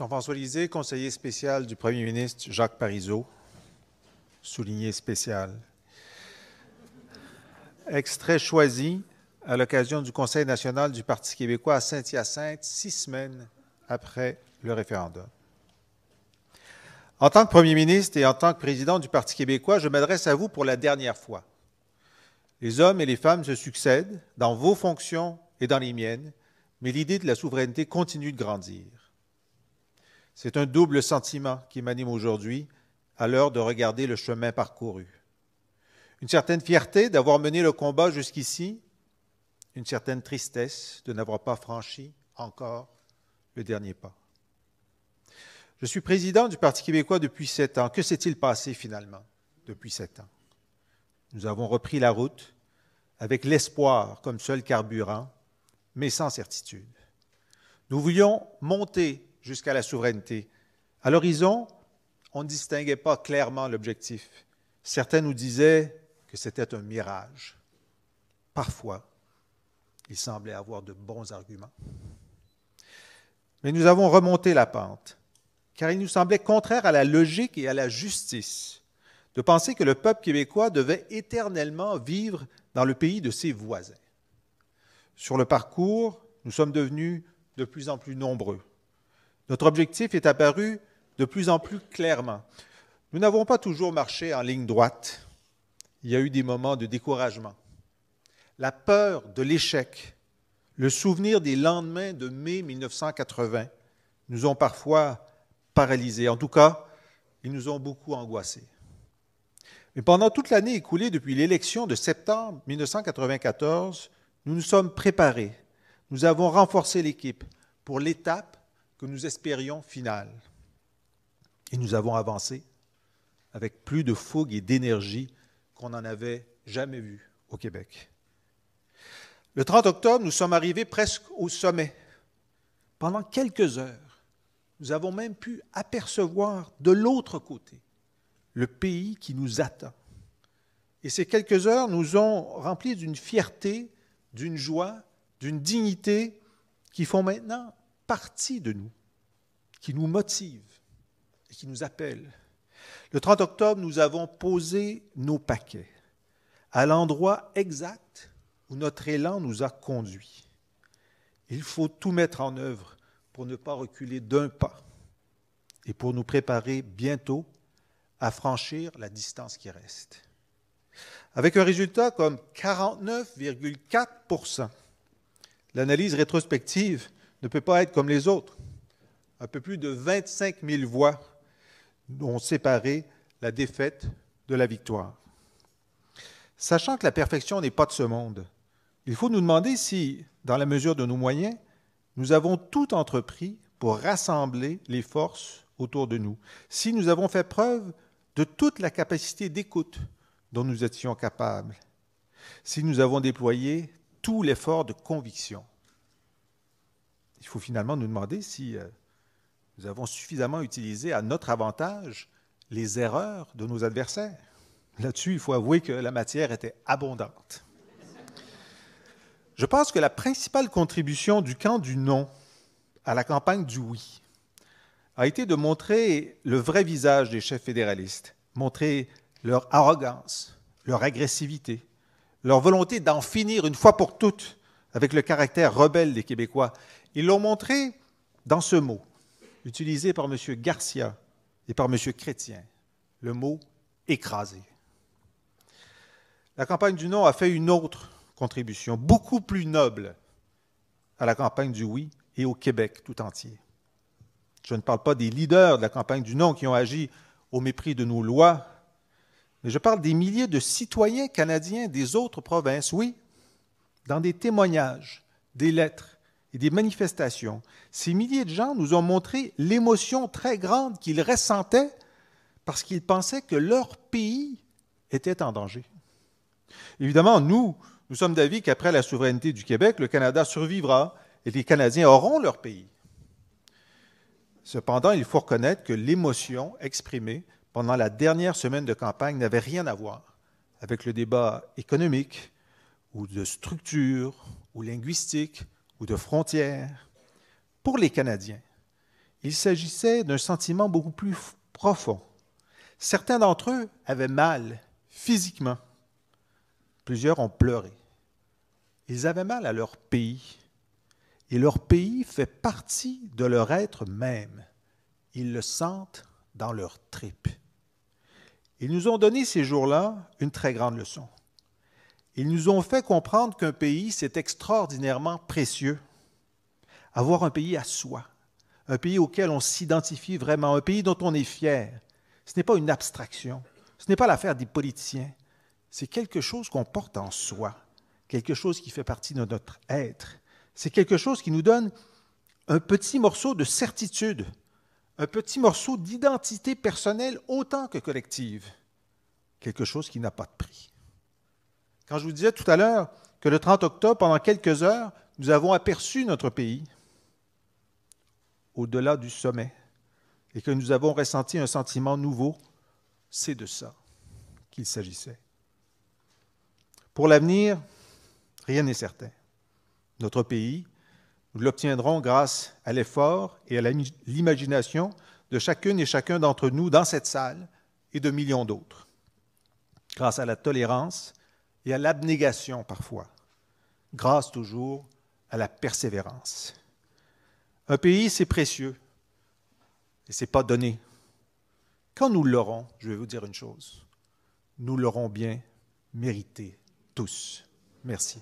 Jean-François Lisée, conseiller spécial du Premier ministre Jacques Parizeau, souligné spécial. Extrait choisi à l'occasion du Conseil national du Parti québécois à Saint-Hyacinthe, six semaines après le référendum. En tant que Premier ministre et en tant que président du Parti québécois, je m'adresse à vous pour la dernière fois. Les hommes et les femmes se succèdent dans vos fonctions et dans les miennes, mais l'idée de la souveraineté continue de grandir. C'est un double sentiment qui m'anime aujourd'hui à l'heure de regarder le chemin parcouru. Une certaine fierté d'avoir mené le combat jusqu'ici, une certaine tristesse de n'avoir pas franchi encore le dernier pas. Je suis président du Parti québécois depuis sept ans. Que s'est-il passé finalement depuis sept ans Nous avons repris la route avec l'espoir comme seul carburant, mais sans certitude. Nous voulions monter jusqu'à la souveraineté. À l'horizon, on ne distinguait pas clairement l'objectif. Certains nous disaient que c'était un mirage. Parfois, ils semblaient avoir de bons arguments. Mais nous avons remonté la pente, car il nous semblait contraire à la logique et à la justice de penser que le peuple québécois devait éternellement vivre dans le pays de ses voisins. Sur le parcours, nous sommes devenus de plus en plus nombreux. Notre objectif est apparu de plus en plus clairement. Nous n'avons pas toujours marché en ligne droite. Il y a eu des moments de découragement. La peur de l'échec, le souvenir des lendemains de mai 1980 nous ont parfois paralysés. En tout cas, ils nous ont beaucoup angoissés. Mais pendant toute l'année écoulée depuis l'élection de septembre 1994, nous nous sommes préparés. Nous avons renforcé l'équipe pour l'étape que nous espérions finale. Et nous avons avancé avec plus de fougue et d'énergie qu'on n'en avait jamais vu au Québec. Le 30 octobre, nous sommes arrivés presque au sommet. Pendant quelques heures, nous avons même pu apercevoir de l'autre côté le pays qui nous attend. Et ces quelques heures nous ont remplis d'une fierté, d'une joie, d'une dignité qui font maintenant partie de nous qui nous motive et qui nous appelle. Le 30 octobre, nous avons posé nos paquets à l'endroit exact où notre élan nous a conduits. Il faut tout mettre en œuvre pour ne pas reculer d'un pas et pour nous préparer bientôt à franchir la distance qui reste. Avec un résultat comme 49,4 l'analyse rétrospective ne peut pas être comme les autres. Un peu plus de 25 000 voix ont séparé la défaite de la victoire. Sachant que la perfection n'est pas de ce monde, il faut nous demander si, dans la mesure de nos moyens, nous avons tout entrepris pour rassembler les forces autour de nous, si nous avons fait preuve de toute la capacité d'écoute dont nous étions capables, si nous avons déployé tout l'effort de conviction il faut finalement nous demander si euh, nous avons suffisamment utilisé à notre avantage les erreurs de nos adversaires. Là-dessus, il faut avouer que la matière était abondante. Je pense que la principale contribution du camp du non à la campagne du oui a été de montrer le vrai visage des chefs fédéralistes, montrer leur arrogance, leur agressivité, leur volonté d'en finir une fois pour toutes avec le caractère rebelle des Québécois ils l'ont montré dans ce mot, utilisé par M. Garcia et par M. Chrétien, le mot écrasé. La campagne du non a fait une autre contribution, beaucoup plus noble, à la campagne du oui et au Québec tout entier. Je ne parle pas des leaders de la campagne du non qui ont agi au mépris de nos lois, mais je parle des milliers de citoyens canadiens des autres provinces, oui, dans des témoignages, des lettres, et des manifestations, ces milliers de gens nous ont montré l'émotion très grande qu'ils ressentaient parce qu'ils pensaient que leur pays était en danger. Évidemment, nous, nous sommes d'avis qu'après la souveraineté du Québec, le Canada survivra et les Canadiens auront leur pays. Cependant, il faut reconnaître que l'émotion exprimée pendant la dernière semaine de campagne n'avait rien à voir avec le débat économique ou de structure ou linguistique ou de frontières. Pour les Canadiens, il s'agissait d'un sentiment beaucoup plus profond. Certains d'entre eux avaient mal physiquement. Plusieurs ont pleuré. Ils avaient mal à leur pays. Et leur pays fait partie de leur être même. Ils le sentent dans leur tripes. Ils nous ont donné ces jours-là une très grande leçon. Ils nous ont fait comprendre qu'un pays, c'est extraordinairement précieux. Avoir un pays à soi, un pays auquel on s'identifie vraiment, un pays dont on est fier, ce n'est pas une abstraction, ce n'est pas l'affaire des politiciens, c'est quelque chose qu'on porte en soi, quelque chose qui fait partie de notre être, c'est quelque chose qui nous donne un petit morceau de certitude, un petit morceau d'identité personnelle autant que collective, quelque chose qui n'a pas de prix. Quand je vous disais tout à l'heure que le 30 octobre, pendant quelques heures, nous avons aperçu notre pays au-delà du sommet et que nous avons ressenti un sentiment nouveau, c'est de ça qu'il s'agissait. Pour l'avenir, rien n'est certain. Notre pays, nous l'obtiendrons grâce à l'effort et à l'imagination de chacune et chacun d'entre nous dans cette salle et de millions d'autres, grâce à la tolérance et à l'abnégation parfois, grâce toujours à la persévérance. Un pays, c'est précieux et ce n'est pas donné. Quand nous l'aurons, je vais vous dire une chose, nous l'aurons bien mérité tous. Merci.